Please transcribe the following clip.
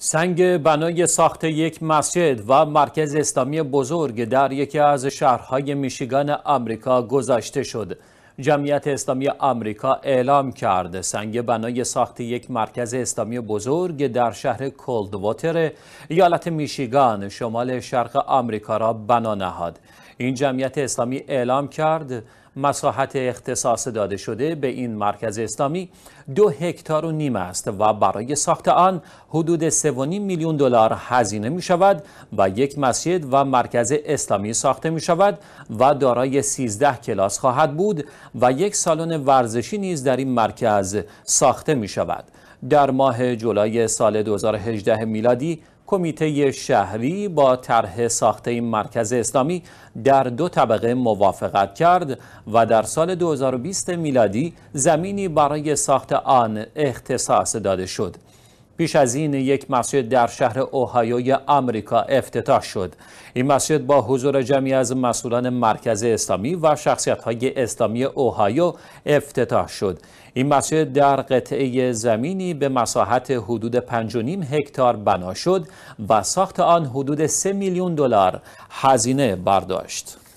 سنگ بنای ساخت یک مسجد و مرکز اسلامی بزرگ در یکی از شهرهای میشیگان آمریکا گذاشته شد. جمعیت اسلامی آمریکا اعلام کرد سنگ بنای ساخت یک مرکز اسلامی بزرگ در شهر کلدواتر ایالت میشیگان شمال شرق آمریکا را بنا نهاد. این جمعیت اسلامی اعلام کرد مساحت اختصاص داده شده به این مرکز اسلامی دو هکتار و نیم است و برای ساخت آن حدود 3.5 میلیون دلار هزینه می شود و یک مسجد و مرکز اسلامی ساخته می شود و دارای 13 کلاس خواهد بود و یک سالن ورزشی نیز در این مرکز ساخته می شود. در ماه جولای سال 2018 میلادی کمیته شهری با طرح ساخت این مرکز اسلامی در دو طبقه موافقت کرد و در سال 2020 میلادی زمینی برای ساخت آن اختصاص داده شد پیش از این یک مسجد در شهر اوهایوی آمریکا افتتاح شد این مسجد با حضور جمعی از مسئولان مرکز اسلامی و شخصیت های اسلامی اوهایو افتتاح شد این مسجد در قطعه زمینی به مساحت حدود 5.5 هکتار بنا شد و ساخت آن حدود 3 میلیون دلار هزینه برداشت